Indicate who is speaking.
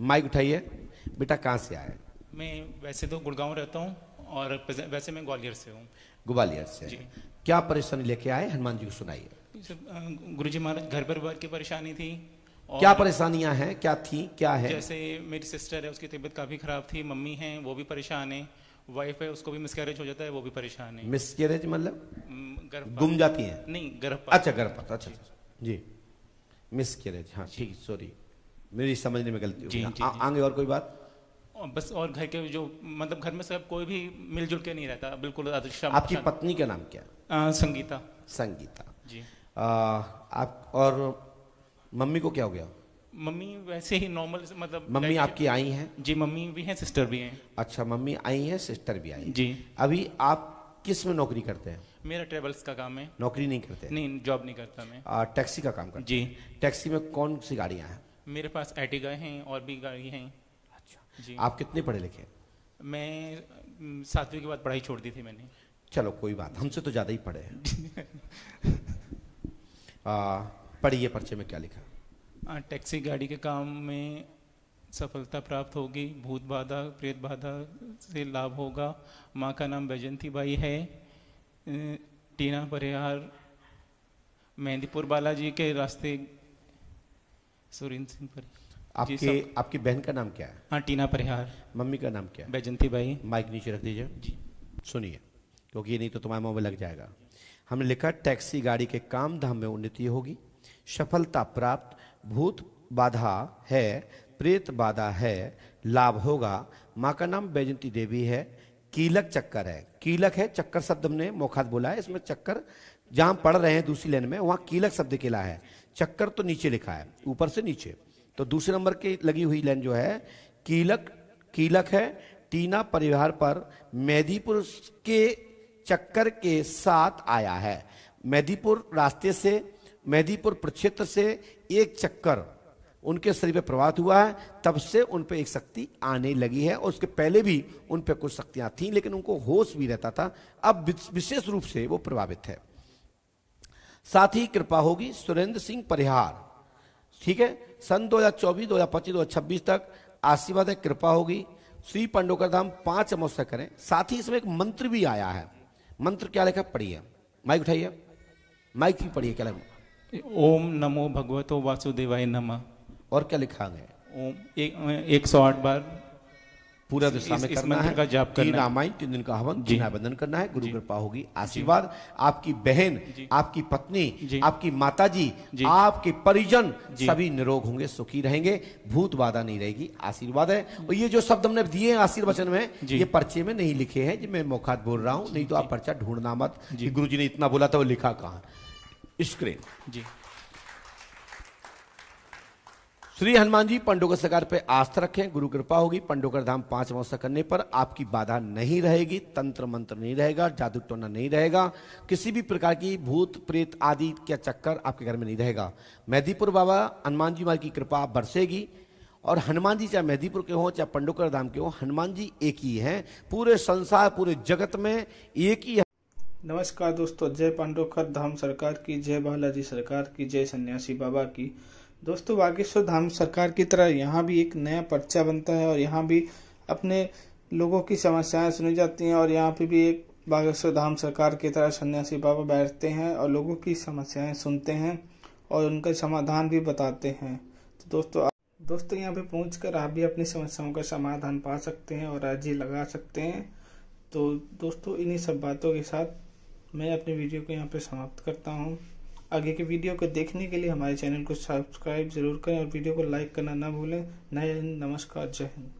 Speaker 1: Mic उठाइए बेटा कहाँ से आए
Speaker 2: मैं वैसे तो गुड़गांव रहता हूँ और वैसे मैं ग्वालियर से हूँ
Speaker 1: ग्वालियर से क्या परेशानी लेके आए हनुमान जी को सुनाइए
Speaker 2: गुरु जी महाराज घर पर की परेशानी थी क्या परेशानियां हैं क्या
Speaker 1: थी क्या है जैसे
Speaker 2: मेरी सिस्टर है उसकी तबीयत काफी खराब थी मम्मी है वो भी परेशान है वाइफ है उसको भी मिसकैरेज हो जाता है वो भी परेशान है
Speaker 1: मिसकैरेज मतलब गुम जाती है नहीं गर्भपात अच्छा गर्भपात अच्छा जी मिसकैरेज अच्छा, अच्छा। हाँ ठीक सॉरी मेरी समझने में गलती जी, आगे और कोई बात
Speaker 2: बस और घर के जो मतलब घर में सब कोई भी मिलजुल के नहीं रहता बिल्कुल आपकी
Speaker 1: पत्नी का नाम क्या आ, संगीता संगीता जी आ, आप और मम्मी को क्या हो गया
Speaker 2: मम्मी वैसे ही नॉर्मल मतलब मम्मी आपकी
Speaker 1: आई हैं जी मम्मी भी हैं सिस्टर भी हैं अच्छा मम्मी आई हैं सिस्टर भी आई जी अभी आप किस में नौकरी करते हैं
Speaker 2: मेरा ट्रेवल्स का काम है नौकरी नहीं करते नहीं जॉब नहीं करता मैं
Speaker 1: टैक्सी का काम करता जी टैक्सी में कौन सी गाड़ियाँ हैं
Speaker 2: मेरे पास एटिगा हैं और भी गाड़ी हैं अच्छा जी आप कितने पढ़े लिखे मैं सातवीं के बाद पढ़ाई छोड़ दी थी मैंने
Speaker 1: चलो कोई बात हमसे तो ज़्यादा ही पढ़े हैं पढ़िए पर्चे में क्या लिखा
Speaker 2: टैक्सी गाड़ी के काम में सफलता प्राप्त होगी भूत बाधा प्रेत बाधा से लाभ होगा माँ का नाम बैजंती बाई है टीना परिहार मेहंदीपुर बालाजी के रास्ते सुरेंद्र सिंह पर आपके
Speaker 1: आपकी बहन का नाम क्या है हाँ टीना परिहार मम्मी का नाम क्या है बैजंती भाई माइक नीचे रख दीजिए जी सुनिए क्योंकि ये नहीं तो तुम्हारे मोबाइल लग जाएगा हमने लिखा टैक्सी गाड़ी के काम धाम में उन्नति होगी सफलता प्राप्त भूत बाधा है प्रेत बाधा है लाभ होगा माँ का नाम बैजंती देवी है कीलक चक्कर है कीलक है चक्कर शब्द हमने मोखात बोला है इसमें चक्कर जहाँ पढ़ रहे हैं दूसरी लाइन में वहाँ कीलक शब्द किला है चक्कर तो नीचे लिखा है ऊपर से नीचे तो दूसरे नंबर की लगी हुई लाइन जो है कीलक कीलक है टीना परिवार पर मेहदीपुर के चक्कर के साथ आया है मेहदीपुर रास्ते से मेहदीपुर प्रक्षेत्र से एक चक्कर उनके शरीर पर प्रभात हुआ है तब से उन पर एक शक्ति आने लगी है और उसके पहले भी उन पर कुछ शक्तियाँ थीं लेकिन उनको होश भी रहता था अब विशेष रूप से वो प्रभावित है साथ ही कृपा होगी सुरेंद्र सिंह परिहार ठीक है सन 2024 2025 छब्बीस तक आशीर्वाद कृपा होगी श्री पंडोकर धाम पांच अमोत्सव करें साथ ही इसमें एक मंत्र भी आया है मंत्र क्या लिखा पढ़िए माइक उठाइए माइक भी
Speaker 2: पढ़िए क्या लिखा ओम नमो भगवतो वासुदेवाय नमः और क्या लिखा गया ओम एक सौ आठ बार पूरा दिशा में करना है का जाप करना रामायण
Speaker 1: तीन दिन का हवन जी आवेदन करना है गुरु कृपा होगी आशीर्वाद आपकी बहन आपकी पत्नी आपकी माता जी आपके परिजन सभी निरोग होंगे सुखी रहेंगे भूत बाधा नहीं रहेगी आशीर्वाद है और ये जो शब्द हमने दिए आशीर्वचन में ये पर्चे में नहीं लिखे हैं जी मैं मौखात बोल रहा हूँ नहीं तो आप पर्चा ढूंढना मत गुरु जी ने इतना बोला था वो लिखा कहा स्क्रीन जी श्री हनुमान जी पंडोकर सरकार पर आस्था रखें गुरु कृपा होगी पंडोकर धाम पांच अमावस्या करने पर आपकी बाधा नहीं रहेगी तंत्र मंत्र नहीं रहेगा जादू टोना नहीं रहेगा किसी भी प्रकार की भूत प्रेत आदि का चक्कर आपके घर में नहीं रहेगा मेहदीपुर बाबा हनुमान जी मार की कृपा बरसेगी और हनुमान जी चाहे मेहदीपुर के हों चाहे पंडोकर धाम के हों हनुमान जी एक ही हैं पूरे संसार
Speaker 3: पूरे जगत में एक ही नमस्कार दोस्तों जय पांडोकर धाम सरकार की जय बालाजी सरकार की जय सन्यासी बाबा की दोस्तों बागेश्वर धाम सरकार की तरह यहाँ भी एक नया पर्चा बनता है और यहाँ भी अपने लोगों की समस्याएं सुनी जाती हैं और यहाँ पे भी एक बागेश्वर धाम सरकार की तरह सन्यासी बाबा बैठते हैं और लोगों की समस्याएं सुनते हैं और उनका समाधान भी बताते हैं तो दोस्तों दोस्तों यहाँ पे पहुँच आप भी अपनी समस्याओं का समाधान पा सकते हैं और राजी लगा सकते हैं तो दोस्तों इन्हीं सब बातों के साथ मैं अपनी वीडियो को यहाँ पे समाप्त करता हूँ आगे के वीडियो को देखने के लिए हमारे चैनल को सब्सक्राइब जरूर करें और वीडियो को लाइक करना ना भूलें नए नमस्कार जय हिंद